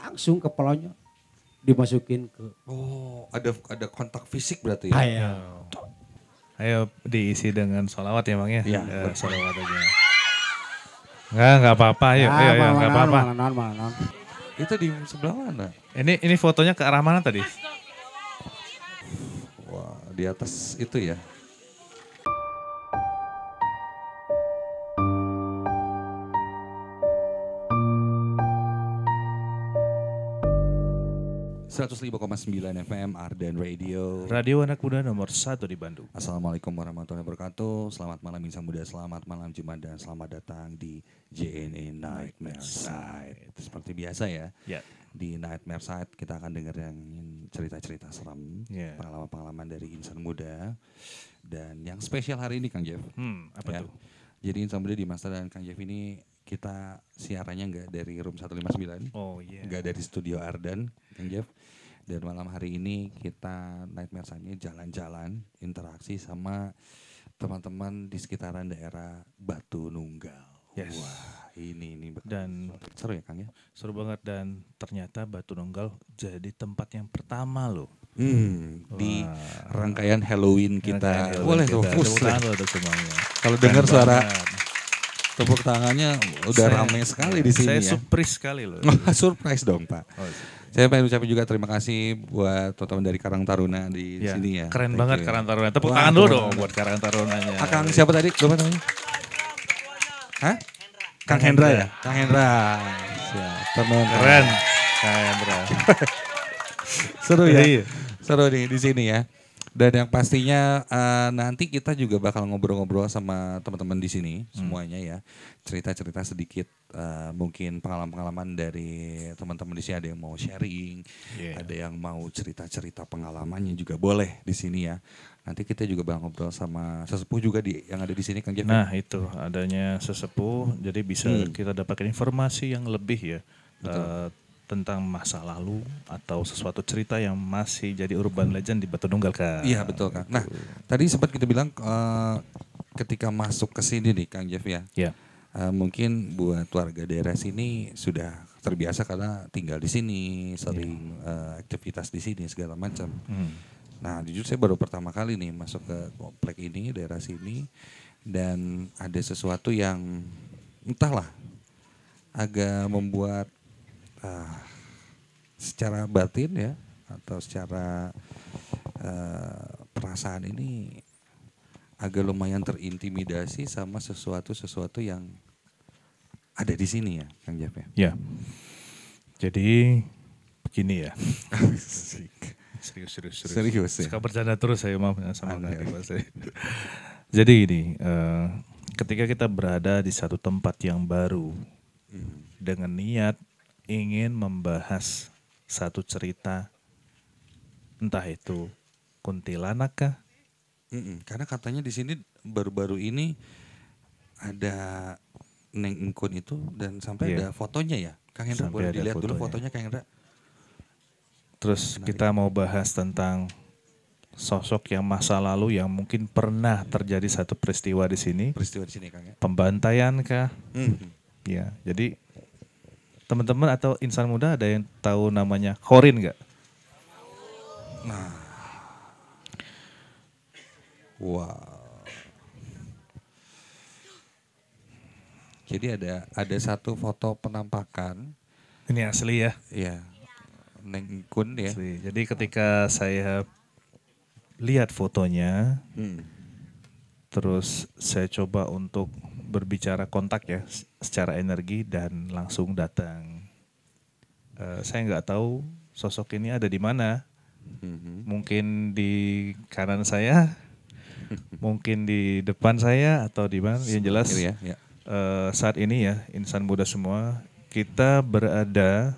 langsung ke pelonya dimasukin ke oh ada ada kontak fisik berarti ya ayo ah, iya. ayo diisi dengan sholawat ya bang ya, ya, aja nggak nggak apa-apa ayo nah, ayo nggak apa-apa itu di sebelah mana ini ini fotonya ke arah mana tadi wah di atas itu ya 105,9 FM Arden Radio. Radio anak muda nomor satu di Bandung. Assalamualaikum warahmatullahi wabarakatuh. Selamat malam insan muda, selamat malam Jumat dan selamat datang di JNE Nightmare Side. Seperti biasa ya. Yeah. Di Nightmare Side kita akan dengar yang cerita-cerita seram, pengalaman ya. pengalaman-pengalaman dari insan muda dan yang spesial hari ini Kang Jeff. Hmm, apa ya. tuh? Jadi insan muda di masa dan Kang Jeff ini kita siarannya nggak dari room 159 oh iya yeah. nggak dari studio Ardan Kang Jeff dan malam hari ini kita Nightmare sangnya jalan-jalan interaksi sama teman-teman di sekitaran daerah Batu Nunggal Yes. Wah, ini ini dan seru ya Kang ya. Seru banget dan ternyata Batu Nunggal jadi tempat yang pertama loh. Hmm, di rangkaian Halloween kita. Rangkaian Halloween Boleh kita. Boleh tuh. Kalau dengar suara Tepuk tangannya udah saya, rame sekali di sini saya ya. surprise sekali loh. surprise dong Pak. Oh, iya. saya pengen ucapin juga terima kasih buat teman-teman dari Karang Taruna di ya, sini ya. Keren Thank banget you. Karang Taruna. Tepuk Wah, tangan dulu dong buat Karang Tarunanya. Akang ah, siapa tadi? Siapa namanya? Hah? Kang Hendra ya? Kang Hendra. teman. Keren. Kang Hendra. Seru ya? Iya. Seru nih di sini ya. Dan yang pastinya uh, nanti kita juga bakal ngobrol-ngobrol sama teman-teman di sini hmm. semuanya ya. Cerita-cerita sedikit uh, mungkin pengalaman-pengalaman dari teman-teman di sini ada yang mau sharing, yeah. ada yang mau cerita-cerita pengalamannya juga boleh di sini ya. Nanti kita juga bakal ngobrol sama sesepuh juga di yang ada di sini Kang Jeff. Nah, itu adanya sesepuh jadi bisa hmm. kita dapatkan informasi yang lebih ya. Uh, tentang masa lalu atau sesuatu cerita yang masih jadi urban legend di Batu Nunggal kan? Iya betul kan. Nah gitu. tadi sempat kita bilang uh, ketika masuk ke sini nih Kang Jeff ya. Iya. Uh, mungkin buat warga daerah sini sudah terbiasa karena tinggal di sini, sering ya. uh, aktivitas di sini segala macam. Hmm. Nah jujur saya baru pertama kali nih masuk ke komplek ini daerah sini dan ada sesuatu yang entahlah agak membuat uh, secara batin ya atau secara uh, perasaan ini agak lumayan terintimidasi sama sesuatu-sesuatu yang ada di sini ya, Kang Jaf ya. Ya. Jadi begini ya. serius, serius, serius. Serius ya. Suka bercanda terus saya maaf ya, sama Anak, ya. Jadi ini uh, eh, ketika kita berada di satu tempat yang baru hmm. dengan niat ingin membahas satu cerita, entah itu kuntilanak kah? Mm -mm, karena katanya di sini baru-baru ini ada Neng Inkun itu dan sampai yeah. ada fotonya ya. Kang Hendra boleh dilihat fotonya. dulu fotonya Kang Hendra. Terus Menarik. kita mau bahas tentang sosok yang masa lalu yang mungkin pernah terjadi satu peristiwa di sini. Peristiwa di sini Kang ya. Pembantaian kah? Mm -hmm. Ya, jadi Teman-teman atau insan muda ada yang tahu namanya korin nggak? Nah. Wow. Jadi ada ada satu foto penampakan. Ini asli ya? Iya. Neng Kun ya. Asli. Jadi ketika saya lihat fotonya, hmm. terus saya coba untuk berbicara kontak ya secara energi dan langsung datang. Uh, saya nggak tahu sosok ini ada di mana. Mhm. Mungkin di kanan saya, mungkin di depan saya atau di mana? Yang jelas ya, ya. Uh, saat ini ya insan muda semua kita berada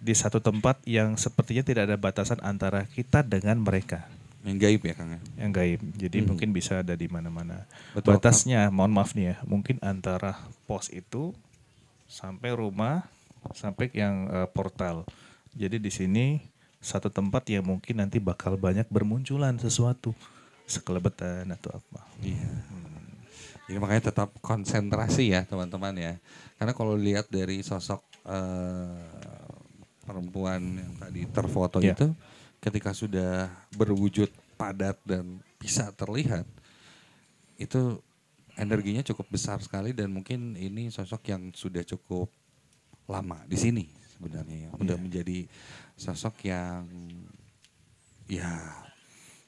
di satu tempat yang sepertinya tidak ada batasan antara kita dengan mereka. Yang gaib ya Kang ya? Yang gaib. Jadi hmm. mungkin bisa ada di mana-mana. Batasnya, mohon maaf nih ya, mungkin antara pos itu sampai rumah sampai yang uh, portal. Jadi di sini satu tempat yang mungkin nanti bakal banyak bermunculan sesuatu sekelebetan atau apa. Iya. Hmm. Jadi makanya tetap konsentrasi ya teman-teman ya. Karena kalau lihat dari sosok uh, perempuan yang tadi terfoto yeah. itu ketika sudah berwujud padat dan bisa terlihat itu energinya cukup besar sekali dan mungkin ini sosok yang sudah cukup lama di sini sebenarnya yang sudah yeah. menjadi sosok yang ya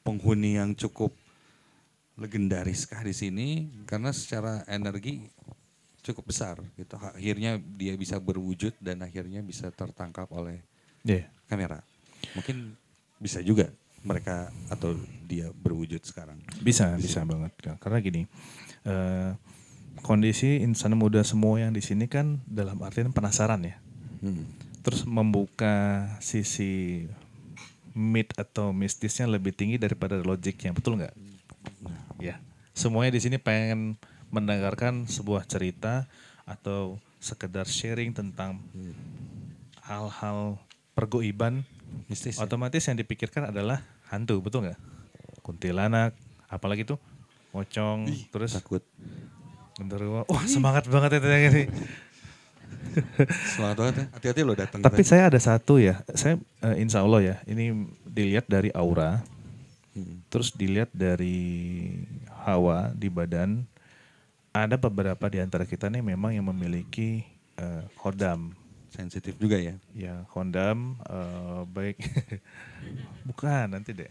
penghuni yang cukup legendaris kah di sini karena secara energi cukup besar gitu. Akhirnya dia bisa berwujud dan akhirnya bisa tertangkap oleh yeah. kamera. Mungkin bisa juga mereka atau dia berwujud sekarang. Bisa, bisa, bisa banget Karena gini, uh, kondisi insan muda semua yang di sini kan dalam artian penasaran ya. Hmm. Terus membuka sisi mit atau mistisnya lebih tinggi daripada yang betul nggak? Nah. Ya. Semuanya di sini pengen mendengarkan sebuah cerita atau sekedar sharing tentang hmm. hal-hal hmm. pergoiban mistis. Ya. Otomatis ya? yang dipikirkan adalah hantu, betul nggak? Kuntilanak, apalagi tuh mocong Ih, terus takut. Genderuwo. Wah, semangat banget itu ya, ini. semangat banget ya. Hati-hati lo datang. Tapi saya ada satu ya. Saya uh, insya Allah ya, ini dilihat dari aura. Hmm. Terus dilihat dari hawa di badan ada beberapa di antara kita nih memang yang memiliki uh, kodam sensitif juga ya? Ya, kondam uh, baik bukan nanti deh.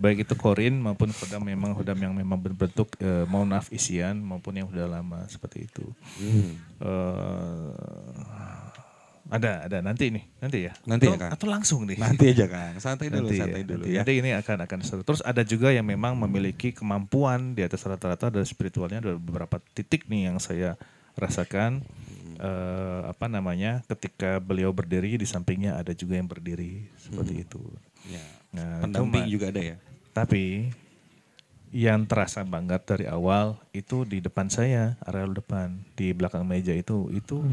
baik itu korin maupun kodam memang kodam yang memang berbentuk uh, eh, mohon maaf isian maupun yang sudah lama seperti itu. Hmm. Uh, ada, ada nanti nih, nanti ya. Nanti ya, atau, ya kan. Atau langsung nih. Nanti aja kan. Santai dulu, nanti, ya, santai dulu nanti, ya. Nanti ini akan akan seru. Terus ada juga yang memang memiliki kemampuan di atas rata-rata dari spiritualnya ada beberapa titik nih yang saya rasakan uh, apa namanya ketika beliau berdiri di sampingnya ada juga yang berdiri seperti hmm. itu. Ya. Nah, Pendamping cuma, juga ada ya. Tapi yang terasa banget dari awal itu di depan saya area depan di belakang meja itu itu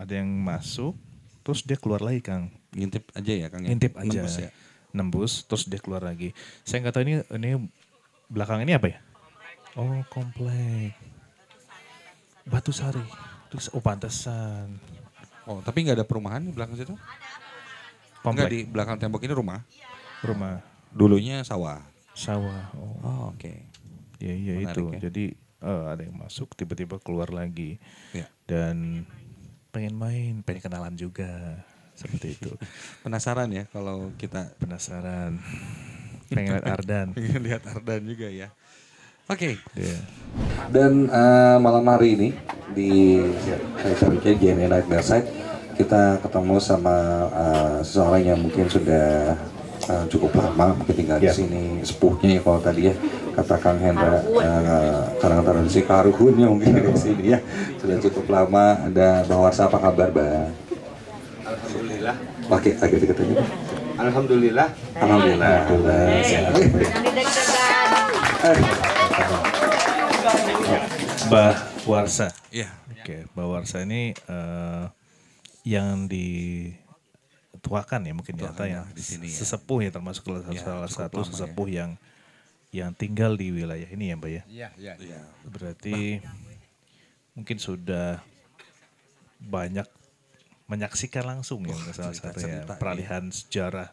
ada yang masuk terus dia keluar lagi kang ngintip aja ya kang ya? ngintip aja nembus, ya? nembus terus dia keluar lagi saya nggak tahu ini ini belakang ini apa ya oh komplek batu sari Terus oh pantesan. Oh tapi nggak ada perumahan di belakang situ? Nggak Enggak di belakang tembok ini rumah? Rumah. Dulunya sawah? Sawah. Oh, oh oke. Okay. Ya iya itu. Ya? Jadi uh, ada yang masuk tiba-tiba keluar lagi. Ya. Dan pengen main, pengen kenalan juga. Seperti itu. Penasaran ya kalau kita? Penasaran. Pengen lihat Ardan. pengen lihat Ardan juga ya. Oke. Okay. Iya. Yeah. Dan uh, malam hari ini di acaranya GNA Night Berside kita ketemu sama uh, seseorang yang mungkin sudah uh, cukup lama mungkin tinggal yeah. di iya. sini sepuhnya ya kalau tadi ya kata Kang Hendra uh, karang si Karuhunnya mungkin di sini ya sudah cukup lama ada bahwa apa kabar Mbak? Alhamdulillah. Oke, agak dekat aja. Alhamdulillah. Alhamdulillah. Alhamdulillah. Alhamdulillah. Alhamdulillah. Alhamdulillah. Mbak Warsa. Iya. Oke, okay. Mbak Warsa ini uh, yang dituakan ya mungkin Tuakan ya, ya di sini ya. sesepuh ya termasuk salah, iya, ya, salah satu sesepuh ya. yang yang tinggal di wilayah ini ya Mbak ya. Iya, iya. Ya. Berarti mungkin sudah banyak menyaksikan langsung oh, ya salah satu ya peralihan iya. sejarah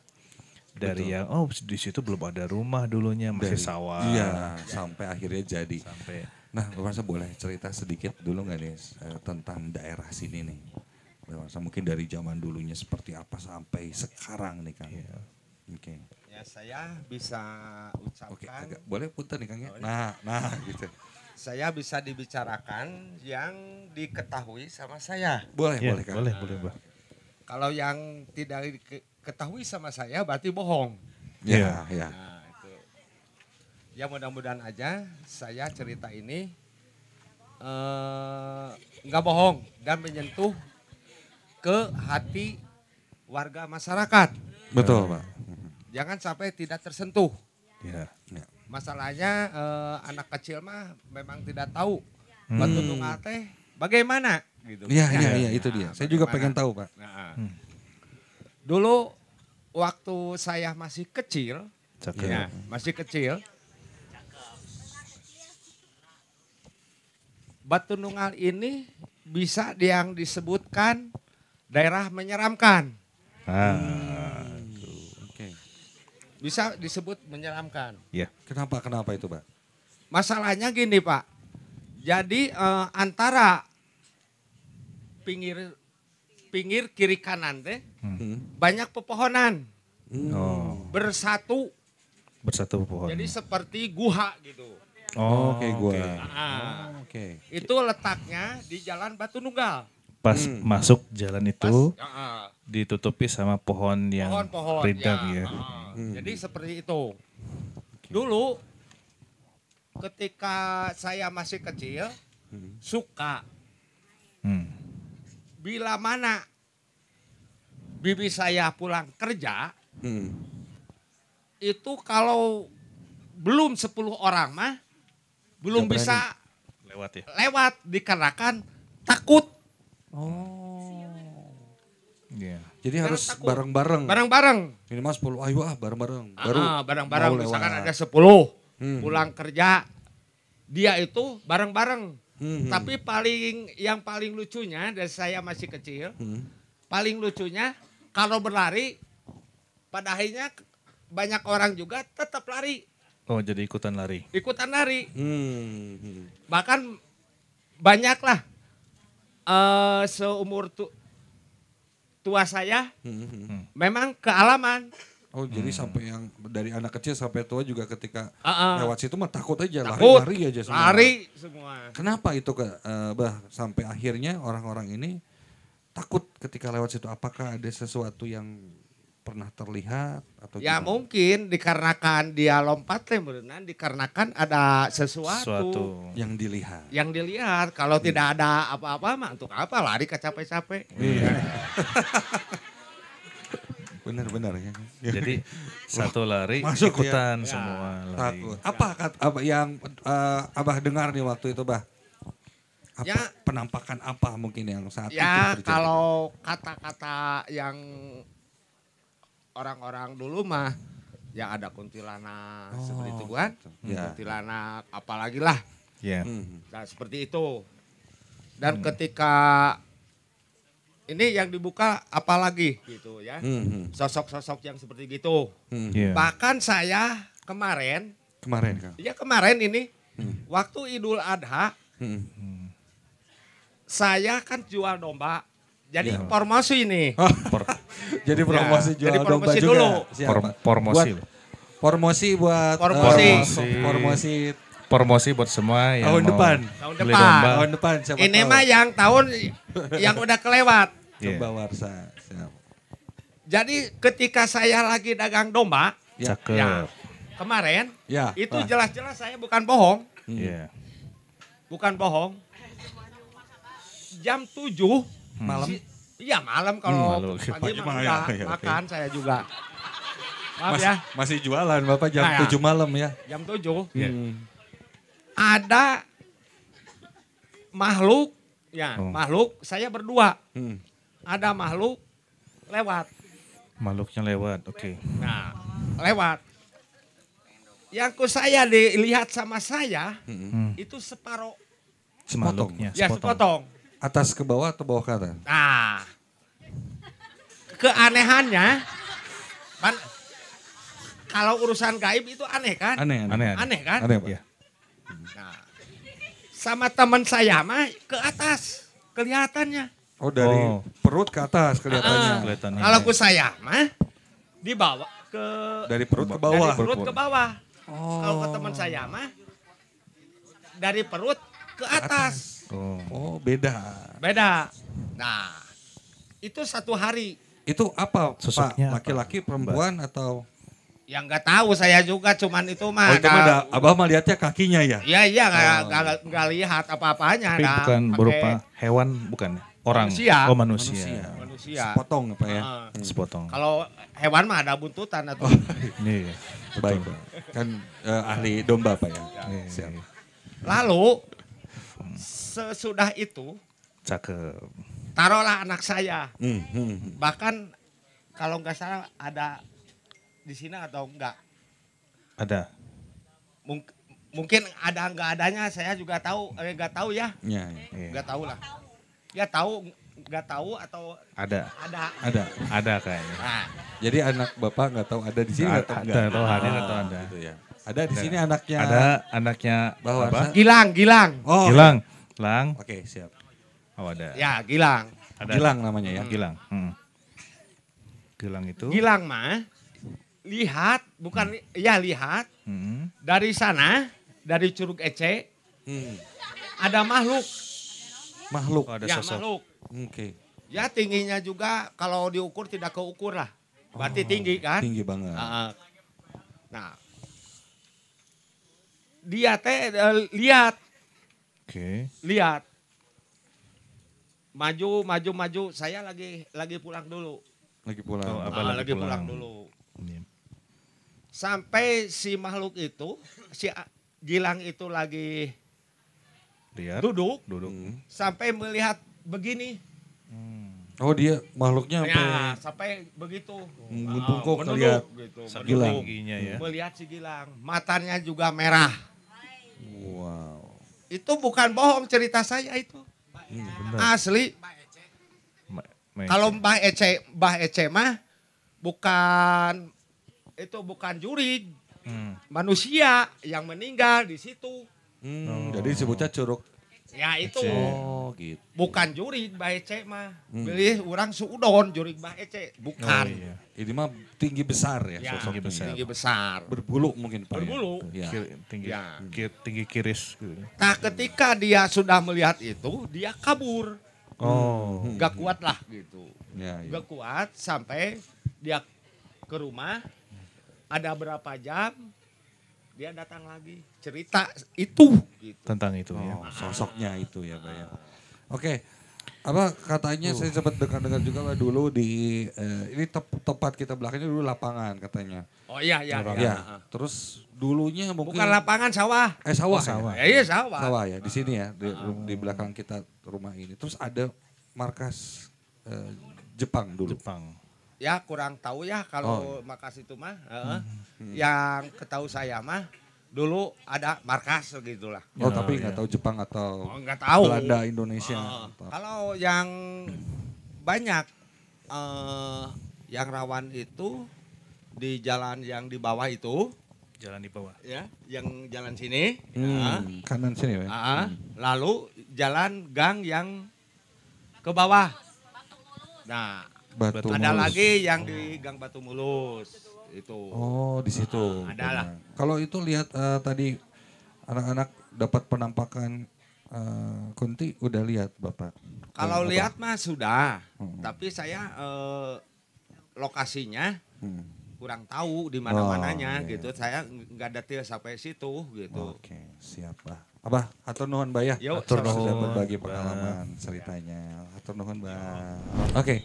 dari Betul. yang oh di situ belum ada rumah dulunya masih dari, sawah iya, sampai akhirnya jadi sampai Nah, Bapak boleh cerita sedikit dulu nggak nih eh, tentang daerah sini nih? Bapak mungkin dari zaman dulunya seperti apa sampai sekarang nih Kang. Yeah. Oke. Okay. Ya saya bisa ucapkan. Oke, agak boleh putar nih Kang ya. Nah, nah gitu. Saya bisa dibicarakan yang diketahui sama saya. Boleh, ya, boleh Kang. Boleh, boleh, Kalau yang tidak diketahui sama saya berarti bohong. Ya, iya, yeah, iya. Nah, Ya mudah-mudahan aja saya cerita ini eh, nggak uh, bohong dan menyentuh ke hati warga masyarakat. Betul, Pak. Mm-hmm. Jangan sampai tidak tersentuh. Ya, ya. Masalahnya uh, anak kecil mah memang tidak tahu hmm. batu tunggal teh bagaimana gitu. Iya, iya, nah, iya, itu dia. Nah, saya bagaimana? juga pengen tahu, Pak. Nah, ah. hmm. Dulu waktu saya masih kecil, ya, masih kecil Batu Nungal ini bisa yang disebutkan daerah menyeramkan. Ah, hmm. Bisa disebut menyeramkan. Iya. Kenapa kenapa itu, Pak? Masalahnya gini, Pak. Jadi eh, antara pinggir pinggir kiri kanan teh hmm. banyak pepohonan. Hmm. Oh. Bersatu. Bersatu pepohonan. Jadi seperti guha gitu. Oh, oh, oke okay, gue. Okay. Ah, ah, oh, okay. Itu letaknya di Jalan Batu Nunggal. Pas hmm. masuk jalan itu Pas, uh, ah. ditutupi sama pohon yang pohon, pohon, ridam ya. ya. Uh, hmm. Jadi seperti itu. Okay. Dulu ketika saya masih kecil hmm. suka hmm. bila mana bibi saya pulang kerja hmm. itu kalau belum 10 orang mah belum Gak bisa berani. lewat ya. Lewat dikarenakan takut. Oh. Iya. Yeah. Jadi harus bareng-bareng. Bareng-bareng. Minimal 10 ayo ah bareng-bareng. Ah, Baru ah, bareng-bareng misalkan ada 10 hmm. pulang kerja dia itu bareng-bareng. Hmm, hmm. Tapi paling yang paling lucunya dari saya masih kecil, hmm. paling lucunya kalau berlari pada akhirnya banyak orang juga tetap lari Oh jadi ikutan lari. Ikutan lari. Hmm. Bahkan banyaklah uh, seumur tu, tua saya hmm. memang kealaman. Oh Oh jadi hmm. sampai yang dari anak kecil sampai tua juga ketika uh -uh. lewat situ mah takut aja lari-lari aja semua. Lari semua. Kenapa itu ke uh, bah sampai akhirnya orang-orang ini takut ketika lewat situ apakah ada sesuatu yang pernah terlihat atau ya gimana? mungkin dikarenakan dia lompat teh dikarenakan ada sesuatu sesuatu yang dilihat yang dilihat kalau hmm. tidak ada apa-apa mah untuk apa lari ke capek-capek iya. benar-benar ya jadi satu lari Masuk ya. ikutan ya. semua lari. Takut. Ya. apa apa yang uh, abah dengar nih waktu itu bah apa, ya, penampakan apa mungkin yang saat ya, itu terjadi? Ya kalau kata-kata yang orang-orang dulu mah yang ada kuntilanak oh, seperti itu kan gitu. hmm, yeah. kuntilanak apalagi lah yeah. mm. Hmm. nah seperti itu dan mm. ketika ini yang dibuka apalagi gitu ya sosok hmm, sosok-sosok yang seperti gitu mm. yeah. bahkan saya kemarin kemarin kan ya kemarin ini mm. waktu Idul Adha hmm. saya kan jual domba jadi yeah. promosi ini. Jadi iya. promosi ya. jual Jadi domba juga. Dulu. Siapa? Por promosi. Buat, promosi buat promosi. Uh, eh, promosi promosi buat semua yang tahun mau depan tahun depan domba. tahun depan siapa ini tahu. mah yang tahun yang udah kelewat yeah. domba warsa jadi ketika saya lagi dagang domba ya, ya kemarin ya itu jelas-jelas saya bukan bohong hmm. yeah. bukan bohong jam 7 malam si, Iya malam kalau hmm, pagi, pagi mah ya, ya, makan okay. saya juga. Maaf Mas, ya. Masih jualan Bapak jam nah, 7 ya. malam ya. Jam 7. Iya. Hmm. Ada makhluk ya, oh. makhluk saya berdua. Hmm. Ada makhluk lewat. Makhluknya lewat, oke. Okay. Nah, lewat. Yang ku saya dilihat sama saya hmm. hmm. itu separuh. Sepotongnya. sepotong. Ya, sepotong Atas ke bawah atau bawah ke atas? Nah. Keanehannya. Man, kalau urusan gaib itu aneh kan? Aneh, aneh. Aneh, aneh. aneh kan? Aneh, Pak. Ya. Nah, sama teman saya mah ke atas kelihatannya. Oh dari oh. perut ke atas kelihatannya. Uh, kelihatannya. Kalau ku saya mah dibawa ke dari perut ke bawah. Dari perut ke bawah. Oh. Kalau ke teman saya mah dari perut ke atas. Ke atas. Oh. oh, beda. Beda. Nah, itu satu hari. Itu apa, Sosoknya Pak? Laki-laki, perempuan atau? Yang nggak tahu saya juga, cuman itu mah. Oh, itu ada, abah mah lihatnya kakinya ya? Iya iya, nggak oh. nggak lihat apa-apanya. Tapi nah, bukan pake... berupa hewan, bukan ya? orang. Manusia. Oh manusia. Manusia. manusia. Sepotong apa ya? Uh, Sepotong. Kalau hewan mah ada buntutan atau. Oh, ini ya. Baik. Kan uh, ahli domba Pak ya. ya. Lalu sesudah itu cakep taruhlah anak saya mm hmm. bahkan kalau nggak salah ada di sini atau enggak ada Mung mungkin ada nggak adanya saya juga tahu eh, nggak tahu ya nggak ya, ya. ya. tahu lah ya tahu nggak tahu atau ada ada ada ada kayaknya nah. jadi anak bapak nggak tahu ada di sini atau enggak tahu ada atau ah, ada gitu ya ada di sini anaknya ada anaknya bahwa Gilang Gilang oh Gilang Lang. Oke, okay, siap. Oh ada. Ya, Gilang. Ada. Gilang namanya ya. Hmm. Gilang. Hmm. Gilang itu. Gilang mah lihat bukan hmm. ya lihat hmm. dari sana dari Curug Ece hmm. ada makhluk makhluk oh, ada ya, makhluk oke okay. ya tingginya juga kalau diukur tidak keukur lah berarti oh, tinggi kan tinggi banget uh, nah dia teh eh, lihat Oke. Okay. Lihat. Maju, maju, maju. Saya lagi lagi pulang dulu. Lagi pulang. Oh, apa nah, lagi, lagi pulang, pulang dulu. Yeah. Sampai si makhluk itu, si Gilang itu lagi Lihat. duduk, duduk. Hmm. Sampai melihat begini. Hmm. Oh dia makhluknya sampai ya, sampai begitu. Membungkuk wow, melihat gitu, Gilang. Ya. Melihat si Gilang, matanya juga merah. Wow. Itu bukan bohong cerita saya itu. Hmm, Asli. Kalau Mbah Ece, Mbah Ece mah bukan itu bukan juri. Hmm. Manusia yang meninggal di situ. Hmm, oh. Jadi disebutnya curug Ya itu. Oh gitu. Bukan juri bae ece mah. Hmm. Beli orang suudon juri bae ece. Bukan. Oh, iya. Ini mah tinggi besar ya, ya tinggi besar. Tinggi besar. Berbulu mungkin Pak. Ya. Berbulu. Ya. Kiri, tinggi, ya. Kiri, tinggi kiris. Gitu. Nah ketika dia sudah melihat itu, dia kabur. Oh. Hmm. Gak kuat lah gitu. Ya, iya. Gak kuat sampai dia ke rumah. Ada berapa jam dia datang lagi cerita itu gitu. tentang itu ya. oh, ya. sosoknya itu ya pak ya ah. oke apa katanya uh. saya sempat dengar-dengar juga lah dulu di eh, ini tep, tempat kita belakangnya dulu lapangan katanya oh iya iya iya ya. terus dulunya mungkin bukan lapangan sawah eh sawah oh, sawah ya. iya sawah sawah ya di sini ya di, uh. di belakang kita rumah ini terus ada markas eh, Jepang dulu Jepang ya kurang tahu ya kalau oh. Makas itu mah uh, yang ketahu saya mah dulu ada markas gitulah. Oh, oh tapi iya. nggak iya. tahu Jepang atau oh, tahu. Belanda Indonesia. Uh, Kalau yang banyak uh, yang rawan itu di jalan yang di bawah itu jalan di bawah ya yang jalan sini hmm, uh, kanan sini ya uh, lalu jalan gang yang ke bawah nah Batu Mulus. Ada lagi yang di Gang Batu Mulus itu. Oh, di situ. Uh, ada lah. Kalau itu lihat uh, tadi anak-anak dapat penampakan uh, Kunti udah lihat Bapak. Kalau eh, lihat mah sudah, hmm. tapi saya uh, lokasinya hmm. kurang tahu di mana-mananya oh, iya. gitu. Saya nggak detail sampai situ gitu. Oke, okay, siap, Abah, atur nuhun Mbak ya. atur nuhun. Sudah berbagi iya. pengalaman ceritanya. Atur nuhun Mbak. Oke. Okay.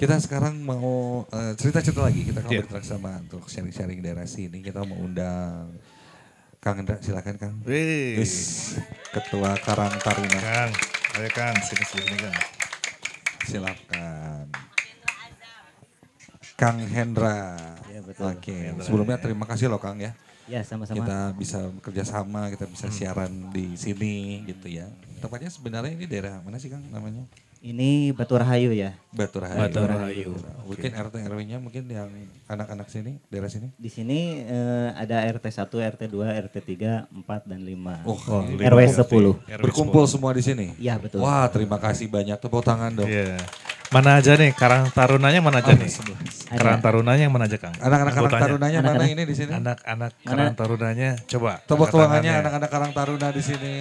Kita sekarang mau cerita eh, cerita-cerita lagi. Kita akan yeah. Iya. sama untuk sharing-sharing daerah sini. Kita mau undang Kang Hendra. silakan Kang. Wih. Ketua Karang Taruna. Kang, ayo Kang, sini sini Kang. Silakan. Kang Hendra. Ya, betul. Oke, sebelumnya terima kasih loh Kang ya. Ya, sama-sama. Kita bisa bekerja sama, kita bisa hmm. siaran di sini gitu ya. Tempatnya sebenarnya ini daerah mana sih Kang namanya? Ini Batu Rahayu ya? Batu Rahayu. Batu Rahayu. Okay. Mungkin RT RW-nya mungkin yang anak-anak sini, daerah sini? Di sini uh, ada RT 1, RT 2, RT 3, 4 dan 5. Oh, oh 5 RW 10. 10. Berkumpul semua di sini? Iya, betul. Wah, terima kasih banyak. Tepuk tangan dong. Iya. Yeah. Mana aja nih Karang Tarunanya mana aja oh, nih? Sebelah. Karang Tarunanya yang mana aja Kang? Anak-anak Karang Tarunanya anak -anak. mana ini di sini? Anak-anak Karang Tarunanya coba. Coba tuangannya anak-anak Karang Taruna di sini.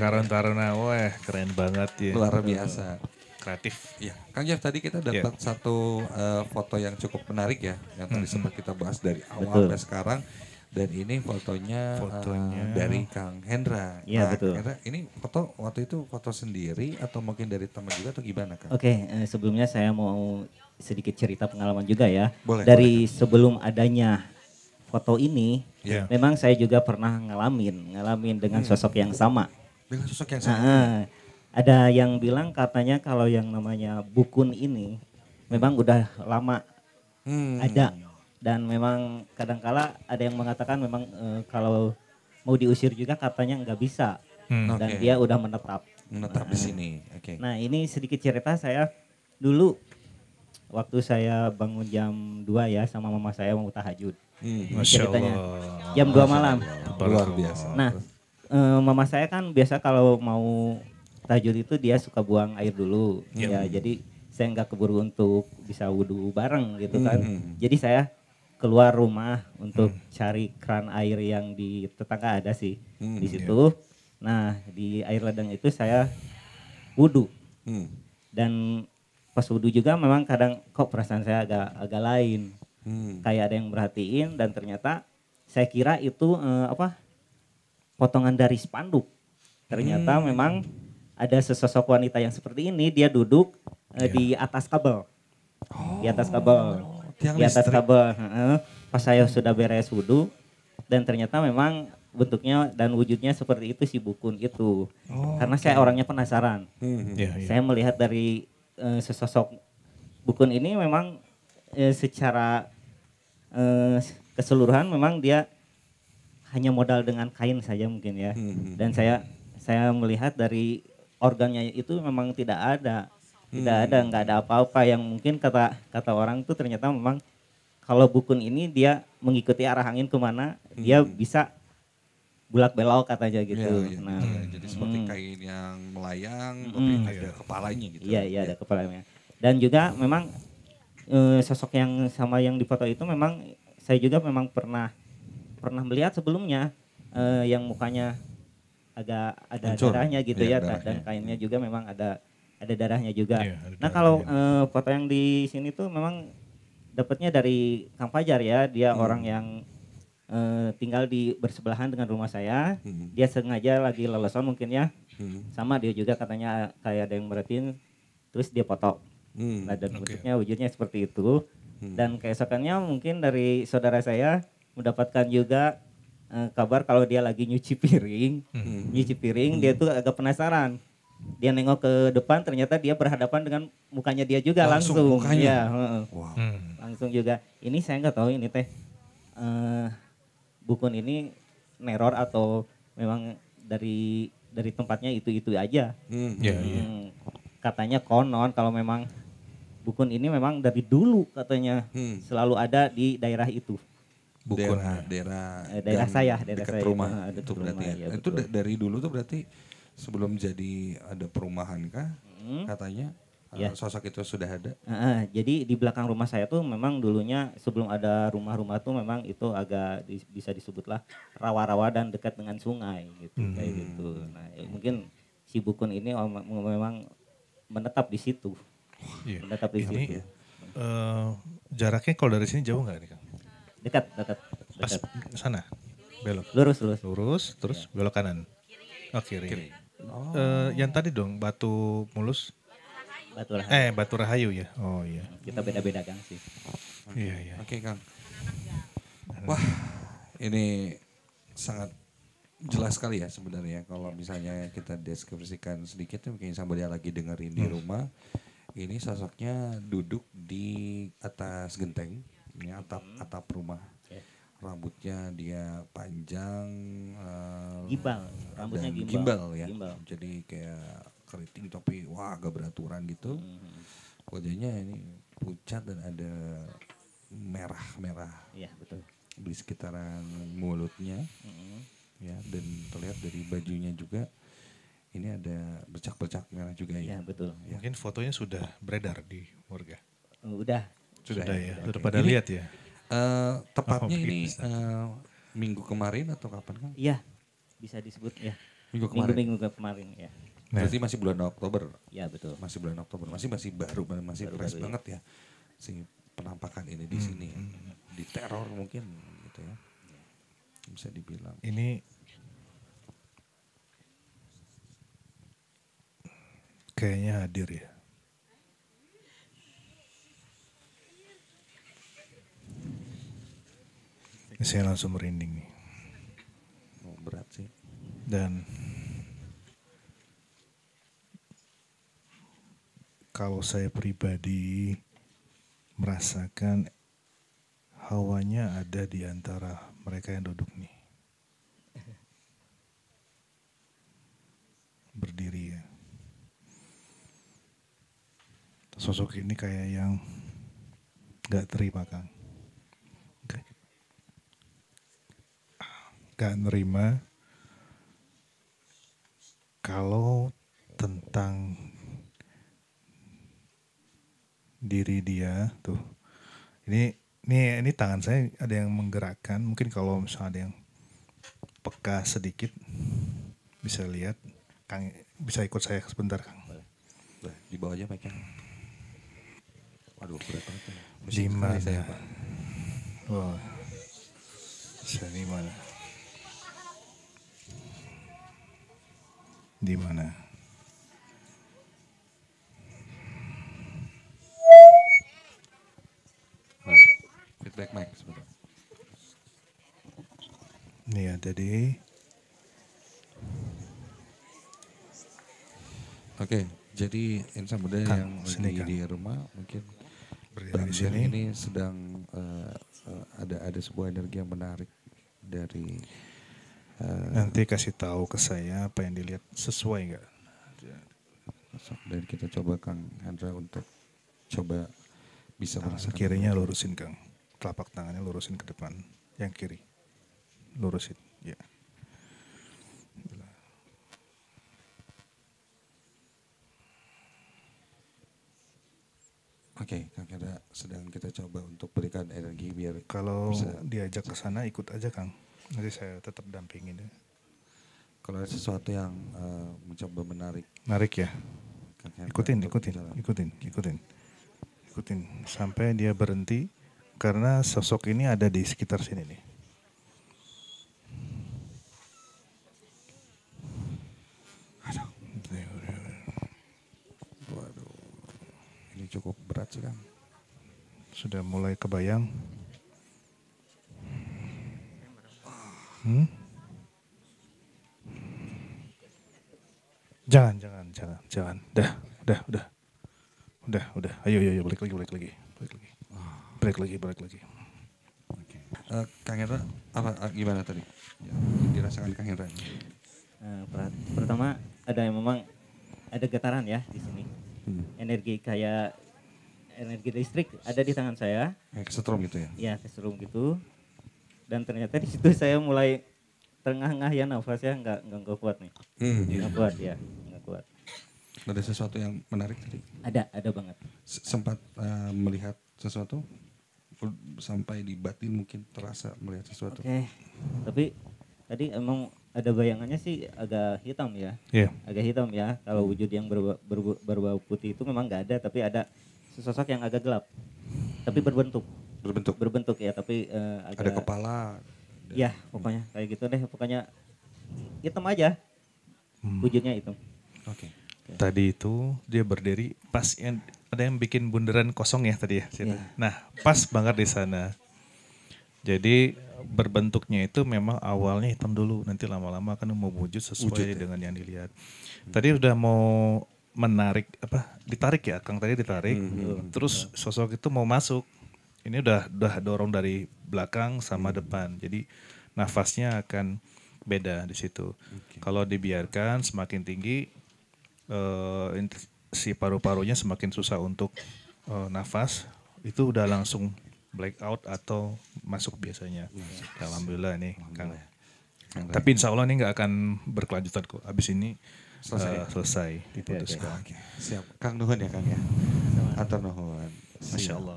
Karang Taruna, wah keren banget ya. Luar biasa. Kreatif. Iya. Kang Jeff tadi kita iya. dapat yeah. satu uh, foto yang cukup menarik ya, yang tadi -hmm. sempat kita bahas dari awal Betul. sampai sekarang dan ini fotonya, eh, fotonya. Uh, dari Kang Hendra. Iya nah, betul. Hendra, ini foto waktu itu foto sendiri atau mungkin dari teman juga atau gimana Kang? Oke, okay, uh, eh, sebelumnya saya mau sedikit cerita pengalaman juga ya. Boleh. Dari boleh. sebelum adanya foto ini, yeah. memang saya juga pernah ngalamin, ngalamin dengan hmm. sosok yang sama. Dengan sosok yang sama. Nah, ada yang bilang katanya kalau yang namanya bukun ini memang udah lama hmm. ada dan memang kadangkala ada yang mengatakan memang uh, kalau mau diusir juga katanya nggak bisa hmm, dan okay. dia udah menetap menetap nah, di sini okay. nah ini sedikit cerita saya dulu waktu saya bangun jam 2 ya sama mama saya mau tahajud hmm, ceritanya jam dua malam luar biasa nah uh, mama saya kan biasa kalau mau tahajud itu dia suka buang air dulu yep. Iya. ya jadi saya nggak keburu untuk bisa wudhu bareng gitu kan. -hmm. Jadi saya keluar rumah untuk hmm. cari keran air yang di tetangga ada sih hmm, di iya. situ. Iya. Nah di air ledeng itu saya wudhu hmm. dan pas wudhu juga memang kadang kok perasaan saya agak agak lain hmm. kayak ada yang berhatiin dan ternyata saya kira itu eh, apa potongan dari spanduk ternyata hmm. memang ada sesosok wanita yang seperti ini dia duduk eh, yeah. di atas kabel oh. di atas oh. kabel tiang di atas listrik. Pas saya sudah beres wudhu dan ternyata memang bentuknya dan wujudnya seperti itu si bukun itu. Oh, Karena okay. saya orangnya penasaran. Hmm, hmm. yeah, yeah. Saya melihat dari uh, sesosok bukun ini memang uh, secara uh, keseluruhan memang dia hanya modal dengan kain saja mungkin ya. Hmm, hmm. dan saya saya melihat dari organnya itu memang tidak ada tidak hmm. ada nggak ada apa-apa yang mungkin kata kata orang tuh ternyata memang kalau bukun ini dia mengikuti arah angin kemana hmm. dia bisa bulak belok katanya iya, gitu. Ya, ya. Nah, ya, jadi seperti hmm. kain yang melayang hmm. hmm. ada kepalanya gitu. Iya, iya ya. ada iya. kepalanya. Dan juga memang e, sosok yang sama yang di foto itu memang saya juga memang pernah pernah melihat sebelumnya e, yang mukanya agak ada darahnya gitu ya, ya darahnya. dan kainnya iya. juga memang ada ada darahnya juga. Yeah, ada nah kalau uh, foto yang di sini tuh memang dapatnya dari Kang Fajar ya, dia hmm. orang yang uh, tinggal di bersebelahan dengan rumah saya. Hmm. Dia sengaja lagi lelesan mungkin ya, hmm. sama dia juga katanya kayak ada yang beratin, terus dia foto. Hmm. Nah dan okay. bentuknya wujudnya seperti itu. Hmm. Dan keesokannya mungkin dari saudara saya mendapatkan juga eh, kabar kalau dia lagi nyuci piring, hmm. nyuci piring hmm. dia tuh agak penasaran dia nengok ke depan ternyata dia berhadapan dengan mukanya dia juga langsung, langsung. mukanya ya, wow. Hmm. langsung juga ini saya nggak tahu ini teh uh, bukun ini neror atau memang dari dari tempatnya itu itu aja hmm. Yeah, iya. hmm, yeah. katanya konon kalau memang bukun ini memang dari dulu katanya hmm. selalu ada di daerah itu bukun daerah daerah, eh, daerah saya daerah dekat saya rumah itu, itu berarti ya, iya, itu dari dulu tuh berarti sebelum jadi ada perumahan kah? Hmm. Katanya eh, ya. sosok itu sudah ada. Uh, uh, jadi di belakang rumah saya tuh memang dulunya sebelum ada rumah-rumah tuh memang itu agak di, bisa disebutlah rawa-rawa dan dekat dengan sungai gitu hmm. kayak gitu. Nah ya, mungkin si Bukun ini memang menetap di situ. iya. Menetap di iya, ini, situ. Uh, jaraknya kalau dari sini jauh nggak nih kang? Dekat, dekat. dekat. Pas sana, belok. Lurus, lurus. Lurus, terus ya. belok kanan. Oh kiri. kiri. Oh. Uh, yang tadi dong batu mulus. Batu Rahayu. Eh, Batu Rahayu ya. Oh iya. Kita beda-beda kan sih. Iya, iya. Oke, Kang. Wah, ini sangat jelas sekali ya sebenarnya kalau misalnya kita deskripsikan sedikit ya, mungkin sambil dia lagi dengerin di hmm. rumah. Ini sosoknya duduk di atas genteng, ini atap hmm. atap rumah rambutnya dia panjang uh, gimbal rambutnya gimbal, gimbal ya gimbal. jadi kayak keriting tapi wah agak beraturan gitu hmm. wajahnya ini pucat dan ada merah merah ya betul di sekitaran mulutnya hmm. ya dan terlihat dari bajunya juga ini ada bercak-bercak merah juga ya. Ya betul. Ya. Mungkin fotonya sudah beredar di warga. Udah. Sudah, sudah ya. Sudah pada lihat ya. Eh, tepatnya oh, ini uh, minggu kemarin atau kapan kan? Iya, bisa disebut ya. Minggu kemarin. Minggu, minggu kemarin ya. Nah. Berarti masih bulan Oktober. Iya betul. Masih bulan Oktober. Masih masih baru masih baru, fresh baru, ya. banget ya. ya. Si penampakan ini di hmm. sini ya. Hmm. di teror mungkin gitu ya. Bisa dibilang. Ini kayaknya hadir ya. saya langsung merinding nih. Oh, berat sih. Dan kalau saya pribadi merasakan hawanya ada di antara mereka yang duduk nih. Berdiri ya. Sosok ini kayak yang gak terima Kang. gak nerima kalau tentang diri dia tuh ini ini ini tangan saya ada yang menggerakkan mungkin kalau misalnya ada yang peka sedikit bisa lihat Kang bisa ikut saya sebentar Kang. Di bawah aja Pak Waduh berat banget. Di mana? Saya, Pak. Wah. Saya di mana? di mana? Feedback mic sebentar. ya, jadi Oke, jadi insan muda kan, yang sini, di, kan. di rumah mungkin Berdiri di sini ini sedang uh, ada ada sebuah energi yang menarik dari Eh, Nanti kasih tahu ke saya apa yang dilihat sesuai enggak Dan kita coba Kang Hendra untuk coba bisa nah, kirinya lurusin Kang, telapak tangannya lurusin ke depan, yang kiri lurusin, ya. Oke, okay, Kang Hendra sedang kita coba untuk berikan energi biar kalau bisa. diajak ke sana ikut aja Kang. Nanti saya tetap dampingin. Ya. Kalau ada sesuatu yang uh, mencoba menarik. Menarik ya. Kan ikutin, ikutin, ikutin, ikutin, ikutin sampai dia berhenti karena sosok ini ada di sekitar sini nih. ini cukup berat sih kan. Sudah mulai kebayang. Hmm? Jangan, jangan, jangan, jangan. Udah, udah, udah. Udah, udah. Ayo, ayo, ayo balik lagi, balik lagi. Balik lagi. Balik lagi, balik lagi. Uh, Kang Hendra, apa eh, gimana tadi? Ya, dirasakan Kang Hendra. Uh, pertama ada yang memang ada getaran ya di sini. Hmm. Energi kayak energi listrik ada di tangan saya. Kayak kesetrum gitu ya? Iya, kesetrum gitu dan ternyata di situ saya mulai tengah engah ya nafasnya nggak nggak kuat nih hmm. nggak iya. kuat ya nggak kuat ada sesuatu yang menarik tadi ada ada banget sempat uh, melihat sesuatu sampai di batin mungkin terasa melihat sesuatu oke okay. tapi tadi emang ada bayangannya sih agak hitam ya yeah. agak hitam ya kalau wujud yang berbau putih itu memang nggak ada tapi ada sesosok yang agak gelap tapi berbentuk berbentuk berbentuk ya tapi uh, agak, ada kepala ya pokoknya kayak gitu deh pokoknya hitam aja hmm. wujudnya itu oke okay. okay. tadi itu dia berdiri pas yang, ada yang bikin bundaran kosong ya tadi ya yeah. nah pas banget di sana jadi berbentuknya itu memang awalnya hitam dulu nanti lama-lama akan mau wujud sesuai wujud, ya? dengan yang dilihat tadi udah mau menarik apa ditarik ya Kang tadi ditarik -hmm. terus iya. sosok itu mau masuk ini udah udah dorong dari belakang sama hmm. depan. Jadi nafasnya akan beda di situ. Okay. Kalau dibiarkan semakin tinggi uh, si paru-parunya semakin susah untuk uh, nafas. Itu udah langsung black out atau masuk biasanya. Yes. Alhamdulillah nih ya. Kang. Tapi insya Allah ini nggak akan berkelanjutan kok. Abis ini selesai, uh, selesai diputuskan. Gitu ya, okay. Siap, Kang Nuhun ya Kang ya. Hmm. atau Nuhun. Masya iya. Allah.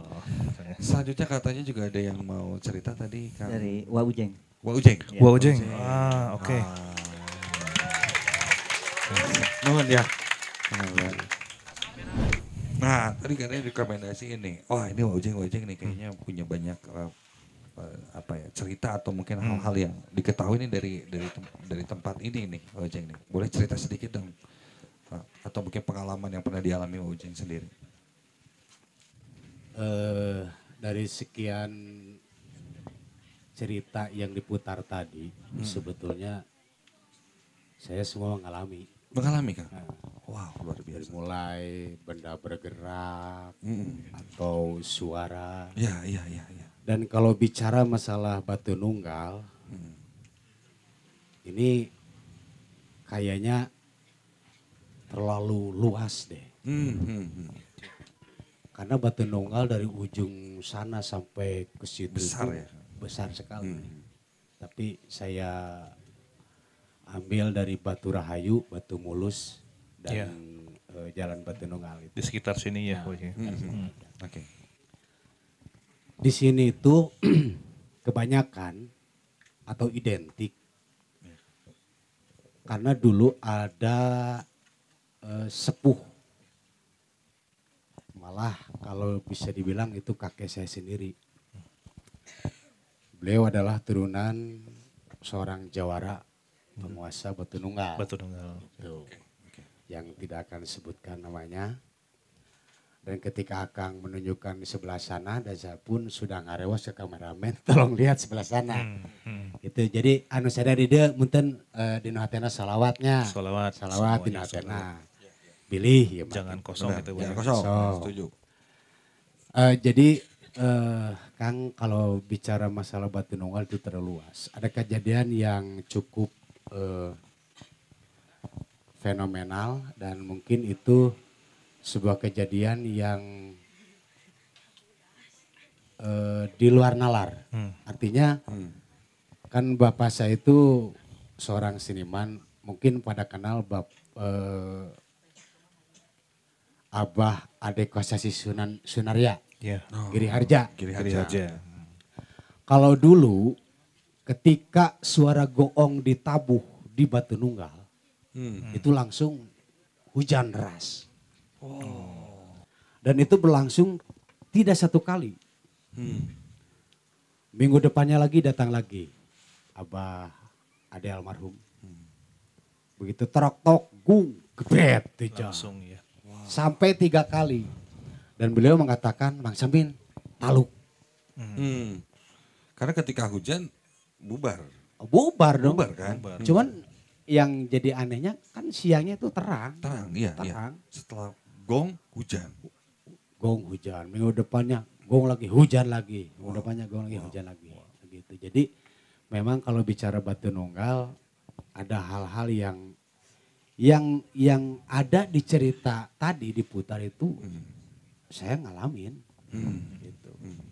Selanjutnya katanya juga ada yang mau cerita tadi. Kan? Dari Waujeng. Waujeng? Ya. Waujeng. Ah, oke. Okay. Ah. Nuhun ya. Nah, tadi katanya rekomendasi ini. Oh, ini Waujeng, Waujeng nih kayaknya punya banyak eh, eh, apa ya cerita atau mungkin hmm. hal-hal yang diketahui ini dari dari dari tempat ini nih Ujeng nih boleh cerita sedikit dong atau mungkin pengalaman yang pernah dialami Ujeng sendiri eh, dari sekian cerita yang diputar tadi hmm. sebetulnya saya semua mengalami. Mengalami kan? Nah, wow luar biasa. mulai benda bergerak hmm. atau suara. Ya ya ya. ya. Dan kalau bicara masalah batu nunggal, hmm. ini kayaknya terlalu luas deh. Hmm. Hmm. hmm. Karena batu nonggal dari ujung sana sampai ke situ besar ya. Besar sekali. Hmm. Tapi saya ambil dari Batu Rahayu, Batu Mulus dan yeah. Iya. Jalan Batu Nonggal itu. Di sekitar sini ya, nah, hmm. Oke. Okay. Di sini itu kebanyakan atau identik ya. karena dulu ada eh, sepuh malah kalau bisa dibilang itu kakek saya sendiri. Beliau adalah turunan seorang jawara hmm. penguasa Batu Nunggal. Batu Nunggal. Yang tidak akan sebutkan namanya. Dan ketika Akang menunjukkan di sebelah sana, Daza pun sudah ngarewas ke kameramen, tolong lihat sebelah sana. Hmm, hmm. Gitu. Jadi anu saya dari dia mungkin uh, eh, di Nuhatena salawatnya. Salawat. Salawat di Salawat pilih ya Pak. kosong itu jangan kosong iya, setuju uh, jadi uh, Kang kalau bicara masalah batu nunggal itu terlalu luas ada kejadian yang cukup uh, fenomenal dan mungkin itu sebuah kejadian yang uh, di luar nalar hmm. artinya hmm. kan bapak saya itu seorang seniman mungkin pada kenal bapak uh, Abah Ade Kosasi Sunan Sunaria. Yeah. Oh. Giri Harja. Giri Harja. Harja. Kalau dulu ketika suara goong ditabuh di Batu Nunggal, hmm. hmm. itu langsung hujan deras. Oh. Dan itu berlangsung tidak satu kali. Hmm. Minggu depannya lagi datang lagi. Abah Ade almarhum. Hmm. Begitu terok tok gung gebet Langsung ya sampai tiga kali. Dan beliau mengatakan, Bang Samin, taluk. Hmm. hmm. Karena ketika hujan bubar. Oh, bubar dong. Bubar kan. Bubar. Cuman yang jadi anehnya kan siangnya itu terang. Terang, iya. iya. Terang. Iya. Setelah gong hujan. Gong hujan. Minggu depannya gong lagi hujan lagi. Minggu wow. depannya gong lagi wow. hujan lagi. Wow. Gitu. Jadi memang kalau bicara batu nunggal ada hal-hal yang yang yang ada di cerita tadi diputar itu hmm. saya ngalamin hmm. gitu. Hmm.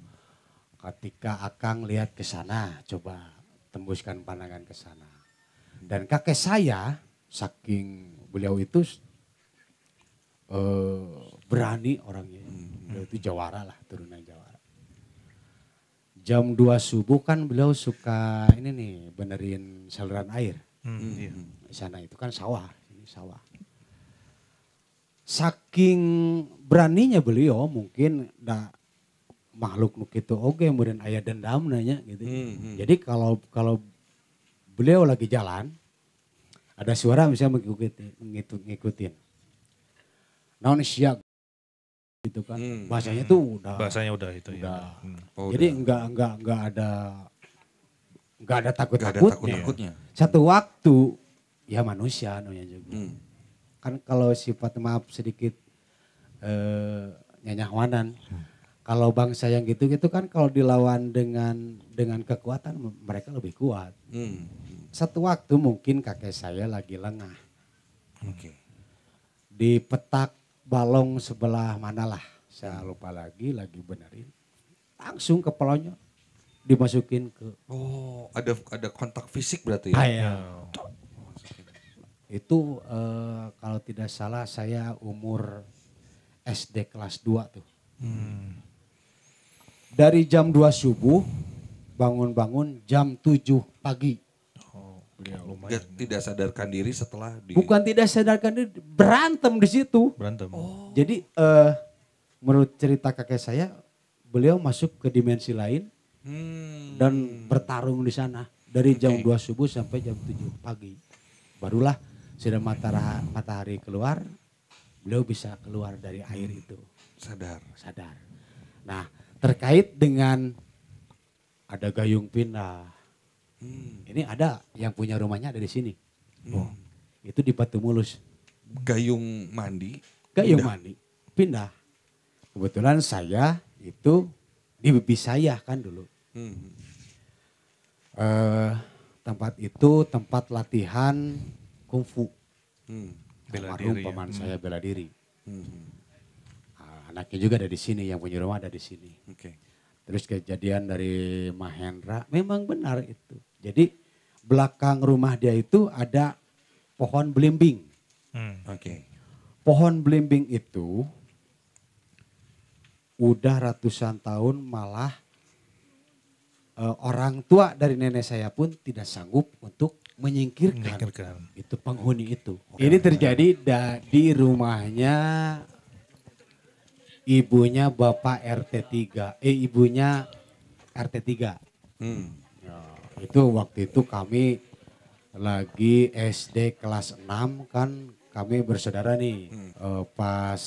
Ketika Akang lihat ke sana, coba tembuskan pandangan ke sana. Dan kakek saya saking beliau itu uh, berani orangnya. Hmm. Beliau itu jawara lah, turunan jawara. Jam 2 subuh kan beliau suka ini nih benerin saluran air. Hmm. Di sana itu kan sawah sawah. Saking beraninya beliau mungkin dah makhluk nuk itu oke kemudian ayah dendam nanya gitu. Hmm, hmm. Jadi kalau kalau beliau lagi jalan ada suara misalnya mengikuti ngikutin. Naon siap gitu kan. Hmm, bahasanya hmm. tuh hmm. udah bahasanya udah itu ya. udah. ya. Hmm. Oh, Jadi udah. enggak enggak enggak ada enggak ada takut-takutnya. Satu waktu ya manusia namanya juga. Hmm. Kan kalau sifat maaf sedikit eh, nyanyahwanan. Hmm. Kalau bangsa yang gitu-gitu kan kalau dilawan dengan dengan kekuatan mereka lebih kuat. Hmm. Satu waktu mungkin kakek saya lagi lengah. Oke. Okay. Di petak balong sebelah mana lah? Saya lupa lagi, lagi benerin. Langsung kepalanya dimasukin ke. Oh, ada ada kontak fisik berarti ya? Ayo. Ah, iya. ya. Itu uh, kalau tidak salah saya umur SD kelas 2 tuh. Hmm. Dari jam 2 subuh bangun-bangun jam 7 pagi. Oh, ya lumayan. Tidak sadarkan diri setelah di Bukan tidak sadarkan diri, berantem di situ. Berantem. Oh. Jadi uh, menurut cerita kakek saya, beliau masuk ke dimensi lain hmm. dan bertarung di sana dari jam okay. 2 subuh sampai jam 7 pagi. Barulah sudah matahari, matahari keluar, beliau bisa keluar dari air itu. Sadar. Sadar. Nah, terkait dengan ada gayung pindah. Hmm. Ini ada yang punya rumahnya ada di sini. Hmm. Oh, itu di Batu Mulus. Gayung mandi. Gayung pindah. mandi pindah. Kebetulan saya itu di bibi saya kan dulu. Hmm. Uh, tempat itu tempat latihan kungfu. Hmm, bela diri. Ya. paman ya. saya bela diri. Hmm. hmm. Ah, anaknya juga ada di sini, yang punya rumah ada di sini. Okay. Terus kejadian dari Mahendra, memang benar itu. Jadi belakang rumah dia itu ada pohon belimbing. Hmm. Oke. Okay. Pohon belimbing itu udah ratusan tahun malah e, orang tua dari nenek saya pun tidak sanggup untuk menyingkirkan, menyingkirkan. itu penghuni itu. Okay. Ini terjadi da, di rumahnya ibunya Bapak RT 3, eh ibunya RT 3. Hmm. Ya, itu waktu itu kami lagi SD kelas 6 kan kami bersaudara nih hmm. uh, pas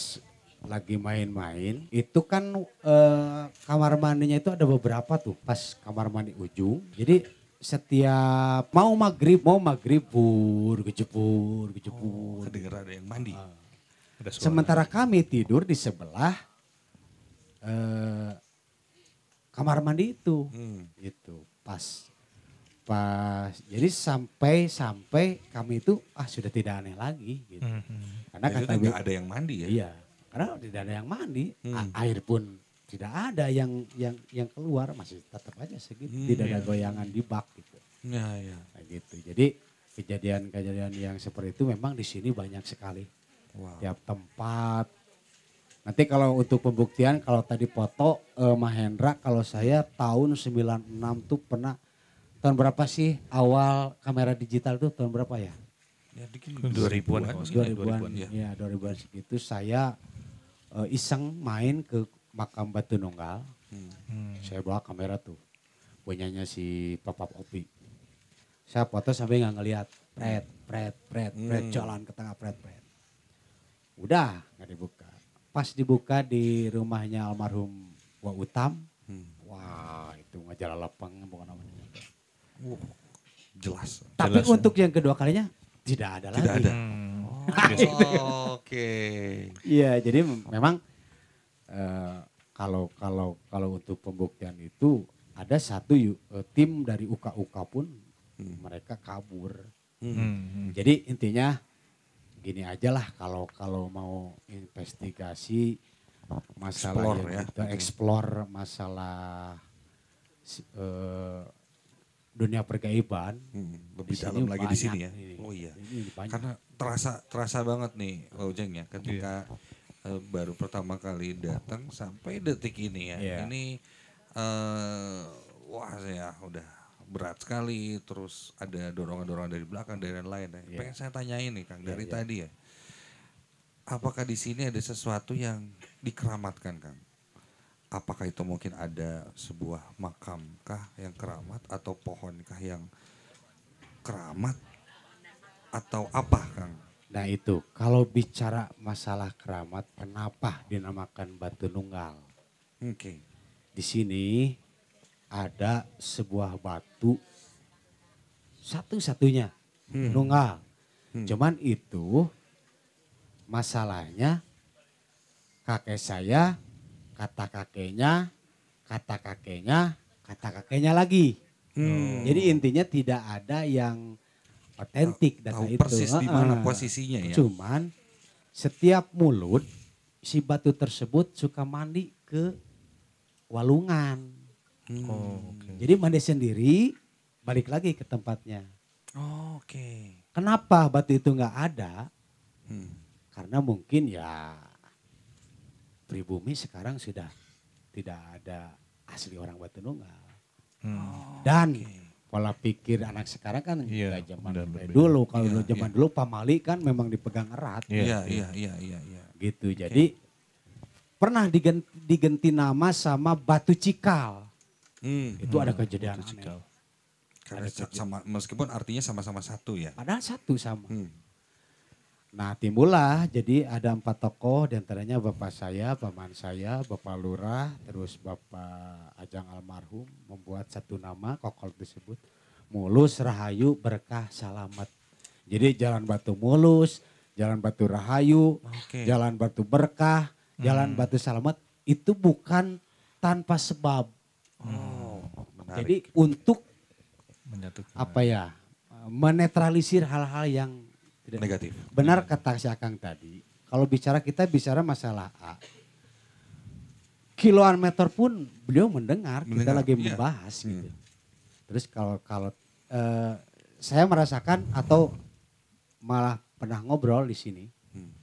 lagi main-main itu kan uh, kamar mandinya itu ada beberapa tuh pas kamar mandi ujung jadi setiap mau maghrib mau maghrib bur kejebur kejebur. Oh, ada yang mandi. Uh. Ada suara. Sementara kami tidur di sebelah uh, kamar mandi itu, hmm. itu pas pas jadi sampai sampai kami itu ah sudah tidak aneh lagi gitu. Hmm. hmm. Karena kan ada yang mandi ya. Iya. Karena tidak ada yang mandi, hmm. air pun tidak ada yang yang yang keluar masih tetap aja segitu hmm, tidak iya. ada goyangan di bak gitu ya, ya. Nah, gitu jadi kejadian-kejadian yang seperti itu memang di sini banyak sekali wow. tiap tempat nanti kalau untuk pembuktian kalau tadi foto eh, Mahendra kalau saya tahun 96 tuh pernah tahun berapa sih awal kamera digital itu tahun berapa ya, ya dua ribuan dua ribuan ya iya, dua ribuan ya. ya segitu saya eh, iseng main ke makam Batu Nunggal. Hmm. hmm. Saya bawa kamera tuh. Punyanya si Papa Opi. Saya foto sampai nggak ngelihat. Pret, pret, pret, pret, hmm. jalan ke tengah pret, pret. Udah nggak dibuka. Pas dibuka di rumahnya almarhum Wa Utam. Hmm. Wah itu ngajar lepeng bukan namanya. Uh, jelas. Tapi jelas, ya. untuk ya. yang kedua kalinya tidak ada tidak lagi. Tidak ada. Hmm. Oh, Oke. Okay. Iya jadi memang Eh, kalau kalau kalau untuk pembuktian itu ada satu uh, tim dari UKUK pun hmm. mereka kabur. Hmm. Hmm, hmm. Jadi intinya gini aja lah kalau kalau mau investigasi masalah explore, ya, ya. Eh, explore masalah uh, dunia pergaiban hmm, lebih dalam lagi banyak, di sini ya. Ini, oh iya. Ini Karena terasa terasa banget nih Pak Ujeng ya ketika yeah Eh, baru pertama kali datang sampai detik ini ya. Yeah. Ini uh, wah saya udah berat sekali terus ada dorongan-dorongan dari belakang dari lain-lain. Ya. Yeah. Pengen saya tanyain nih Kang yeah, dari yeah. tadi ya. Apakah di sini ada sesuatu yang dikeramatkan Kang? Apakah itu mungkin ada sebuah makam kah yang keramat atau pohon kah yang keramat atau apa Kang? Nah itu, kalau bicara masalah keramat, kenapa dinamakan batu nunggal? Oke. Okay. Di sini ada sebuah batu satu-satunya hmm. nunggal. Hmm. Cuman itu masalahnya kakek saya, kata kakeknya, kata kakeknya, kata kakeknya lagi. Hmm. Jadi intinya tidak ada yang otentik data tahu itu. persis di mana posisinya ya. Cuman setiap mulut si batu tersebut suka mandi ke walungan. Hmm. Oh, okay. Jadi mandi sendiri balik lagi ke tempatnya. Oh, Oke. Okay. Kenapa batu itu nggak ada? Hmm. Karena mungkin ya pribumi sekarang sudah tidak ada asli orang Batu Nunggal. Hmm. Dan okay pola pikir anak sekarang kan yeah, zaman dulu. Kalau yeah, zaman yeah. dulu pamali kan memang dipegang erat. Iya, iya, iya, iya. iya, iya, iya. Gitu. Okay. Jadi pernah digenti, digenti nama sama batu cikal. Hmm. Itu hmm. ada kejadian batu aneh. Karena ada kejadian. sama meskipun artinya sama-sama satu ya. Padahal satu sama. Hmm. Nah timbullah jadi ada empat tokoh diantaranya bapak saya, paman saya, bapak lurah, terus bapak Ajang almarhum membuat satu nama kokol disebut mulus rahayu berkah salamat. Jadi jalan batu mulus, jalan batu rahayu, okay. jalan batu berkah, jalan hmm. batu salamat itu bukan tanpa sebab. Oh, Jadi untuk Menyatukan. apa ya menetralisir hal-hal yang tidak negatif. Benar kata si Akang tadi, kalau bicara kita bicara masalah A. Kiloan meter pun beliau mendengar, mendengar kita lagi iya. membahas yeah. Hmm. gitu. Terus kalau kalau uh, saya merasakan atau malah pernah ngobrol di sini. Hmm.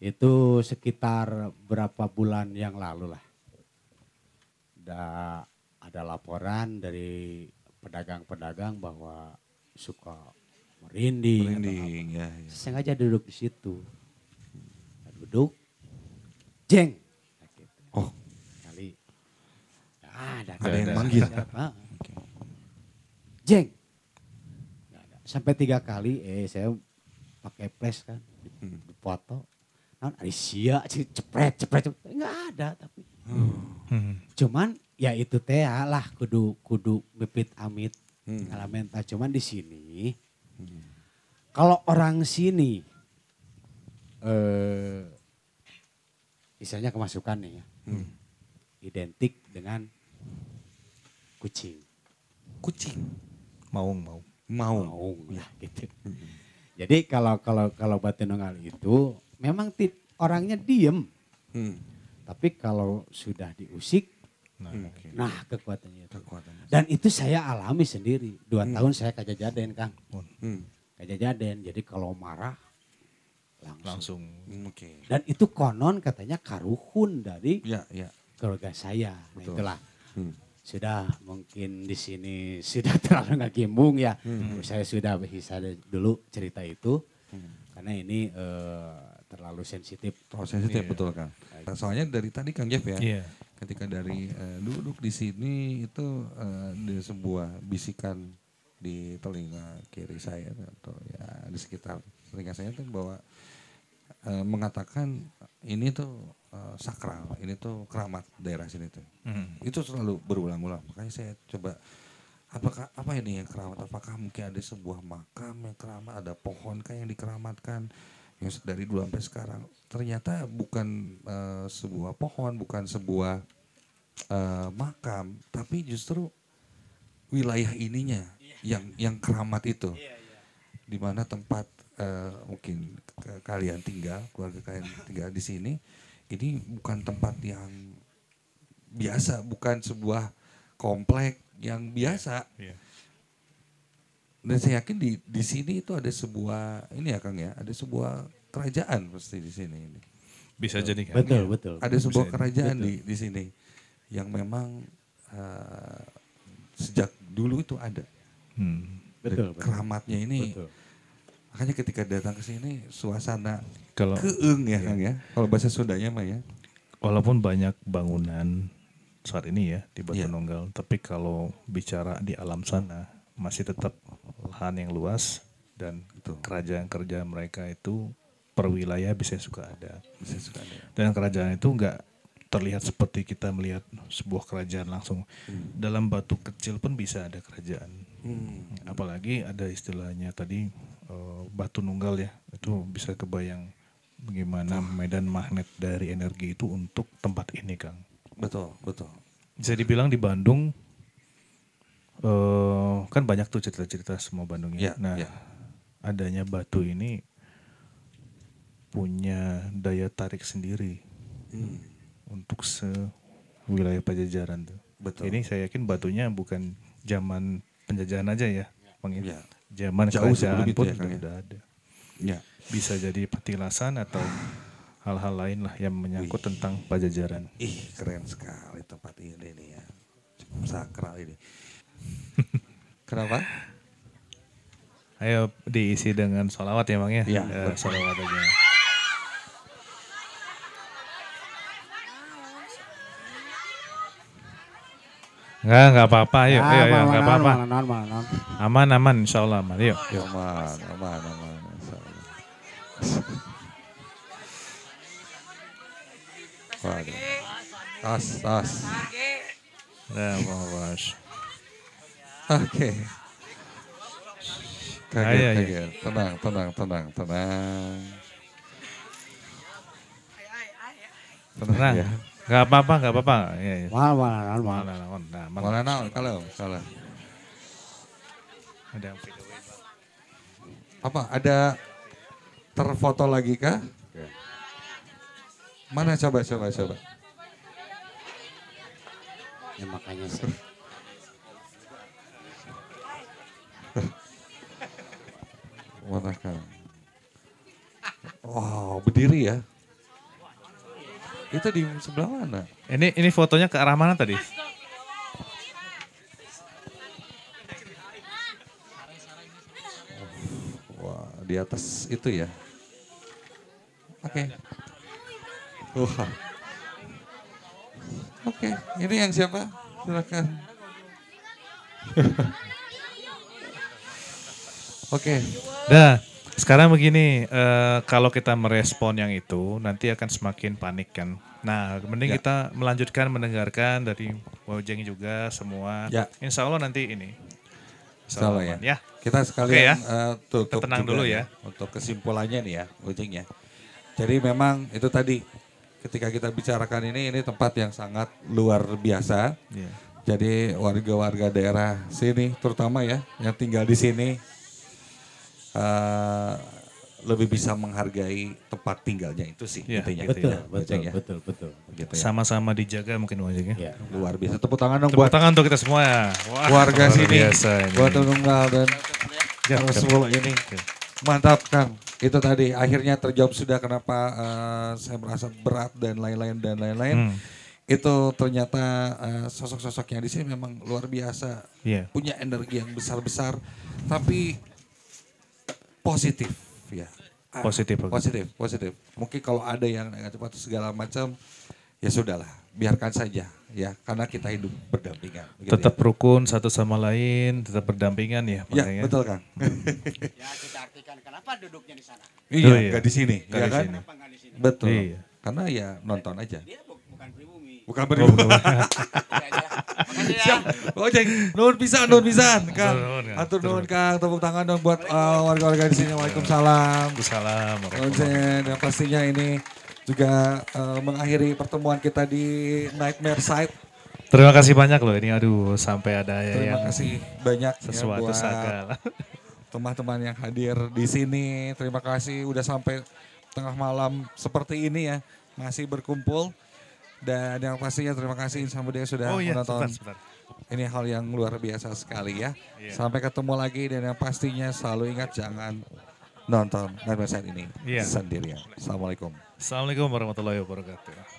Itu sekitar berapa bulan yang lalu lah. Ada ada laporan dari pedagang-pedagang bahwa suka merinding. Merinding, ya, ya. Sengaja duduk di situ. Duduk, jeng. Oh. Kali. ada. Ada yang manggil. Jeng. Sampai tiga kali, eh saya pakai flash kan, di hmm. foto. Nah, Asia cepret, cepret, cepret. Enggak ada tapi. Hmm. hmm. Cuman ya itu teh lah kudu kudu bibit amit hmm. mental Cuman di sini kalau orang sini eh kemasukan nih ya. Hmm. Identik dengan kucing. Kucing. Maung, maung. Maung. Maung ya hmm. gitu. Hmm. Jadi kalau kalau kalau Batenongal itu memang tit, orangnya diem. Hmm. Tapi kalau sudah diusik Nah, hmm. nah kekuatannya itu. Kekuatannya. Dan itu saya alami sendiri. Dua hmm. tahun saya kajajaden Kang. Hmm. Gak Jadi kalau marah langsung. langsung. Hmm, Oke. Okay. Dan itu konon katanya karuhun dari ya, ya. keluarga saya. Nah, itulah. Hmm. Sudah mungkin di sini sudah terlalu nggak gimbung ya. Hmm. Saya sudah bisa dulu cerita itu. Hmm. Karena ini uh, terlalu sensitif. Oh, sensitif yeah. betul kan. Soalnya dari tadi Kang Jeff ya. Yeah. Ketika dari uh, duduk di sini itu uh, di sebuah bisikan di telinga kiri saya atau ya di sekitar telinga saya itu bahwa e, mengatakan ini tuh e, sakral, ini tuh keramat daerah sini tuh. Mm. Itu selalu berulang-ulang. Makanya saya coba apakah apa ini yang keramat? Apakah mungkin ada sebuah makam yang keramat, ada pohon kah yang dikeramatkan? yang dari dulu sampai sekarang ternyata bukan e, sebuah pohon bukan sebuah e, makam tapi justru wilayah ininya Iya. yang yang keramat itu iya, iya. di mana tempat uh, mungkin kalian tinggal keluarga kalian tinggal di sini ini bukan tempat yang biasa bukan sebuah komplek yang biasa dan saya yakin di di sini itu ada sebuah ini ya kang ya ada sebuah kerajaan pasti di sini ini bisa jadi kan betul betul ada sebuah bisa kerajaan di di sini yang memang uh, sejak dulu itu ada Hmm. Betul, betul. Keramatnya ini. Betul. Makanya ketika datang ke sini suasana kalau keeng ya Kang iya. ya. Kalau bahasa Sundanya mah ya. Walaupun banyak bangunan saat ini ya di Batu yeah. Nunggal, tapi kalau bicara di alam sana masih tetap lahan yang luas dan kerajaan-kerajaan mereka itu per wilayah bisa suka ada. Bisa suka ada. Dan kerajaan itu enggak terlihat seperti kita melihat sebuah kerajaan langsung. Hmm. Dalam batu kecil pun bisa ada kerajaan. Hmm. Apalagi ada istilahnya tadi uh, batu nunggal ya, itu bisa kebayang bagaimana medan magnet dari energi itu untuk tempat ini, Kang. Betul, betul. Bisa dibilang di Bandung uh, kan banyak tuh cerita-cerita semua Bandung ya. ya nah, yeah. adanya batu ini punya daya tarik sendiri hmm. untuk se wilayah Pajajaran tuh. Betul. Ini saya yakin batunya bukan zaman penjajahan aja ya, Bang ya. Zaman iya. Jauh kerajaan pun itu ya, sudah, ya. Udah ada. Ya. Bisa jadi petilasan atau hal-hal lain lah yang menyangkut Wih. tentang pajajaran. Ih, keren sekali tempat ini nih ya. Cukup sakral ini. Kenapa? Ayo diisi dengan solawat ya Bang ya. ya uh, sholawat aja. Enggak, enggak apa-apa. Ayo, ayo, ayo, enggak apa-apa. Aman, aman, insya Allah aman. Yuk, yuk. Aman, aman, aman. Waduh. Tas, tas. Ya, Oke. Kaget, kaget. Tenang, tenang, tenang, tenang. Tenang, tenang. ya gak apa-apa, gak apa-apa. Ya, ya. Mahal, mahal, mahal. Mahal, mahal. Nah, mahal. apa? Ada terfoto lagi kah? Mana coba, coba, coba. Ya makanya sih. Mana kan? Wow, oh, berdiri ya. Itu di sebelah mana? Ini ini fotonya ke arah mana tadi? Oh, wah, di atas itu ya. Oke. Okay. Oke, okay. ini yang siapa? Silakan. Oke. okay. Dah. Sekarang begini, uh, kalau kita merespon yang itu nanti akan semakin panik kan. Nah, mending ya. kita melanjutkan mendengarkan dari Wajeng juga semua. Ya. Insya Allah nanti ini. Insya Allah, ya. ya. Kita sekalian okay, ya. uh, tutup tenang dulu ya, ya. Untuk kesimpulannya nih ya, Wajeng ya. Jadi memang itu tadi ketika kita bicarakan ini ini tempat yang sangat luar biasa. Ya. Jadi warga-warga daerah sini terutama ya yang tinggal di sini uh, lebih bisa menghargai tempat tinggalnya itu sih ya, intinya. Betul, gitu ya, betul, ya. betul, betul, ya. betul. Ya. Sama-sama dijaga mungkin wajahnya. Ya. Iya. Luar biasa. Tepuk tangan dong Tepuk buat. tangan untuk kita semua ya. Wah, warga sini. Biasa ini. Buat Tunggal dan Jangan ya, semua ini. Mantap Kang. Itu tadi akhirnya terjawab sudah kenapa uh, saya merasa berat dan lain-lain dan lain-lain. Hmm. Itu ternyata sosok eh, sosok yang di sini memang luar biasa. Yeah. Punya energi yang besar-besar. Tapi positif ya. Ah, positif. Ah, positif, positif. Mungkin kalau ada yang nggak atau segala macam ya sudahlah, biarkan saja ya karena kita hidup berdampingan. Tetap ya. rukun satu sama lain, tetap berdampingan ya. ya makanya. Ya betul kan. ya kita artikan kenapa duduknya di sana. Iya, oh, iya. nggak iya. gak di sini. Gak ya di kan? di sini? Betul. Iya. Karena ya nonton aja. Dia bukan pribumi. Bukan pribumi. Oh, Ya. Siap. Oke, nuhun pisan, nuhun pisan, Kang. Ya. Atur nuhun Kang, tepuk tangan dong buat eh, warga-warga di sini. Waalaikumsalam. Waalaikumsalam. Waalaikumsalam. Dan pastinya ini juga eh, mengakhiri pertemuan kita di Nightmare Side. Terima kasih banyak loh ini aduh sampai ada ya Terima kasih banyak ya sesuatu ya segala. Teman-teman yang hadir di sini, terima kasih udah sampai tengah malam seperti ini ya masih berkumpul. Dan yang pastinya terima kasih Insan Budaya sudah oh, iya, menonton. Sebentar, sebentar. Ini hal yang luar biasa sekali ya. Yeah. Sampai ketemu lagi dan yang pastinya selalu ingat jangan nonton Nightmare Side ini yeah. sendirian. Assalamualaikum. Assalamualaikum warahmatullahi wabarakatuh.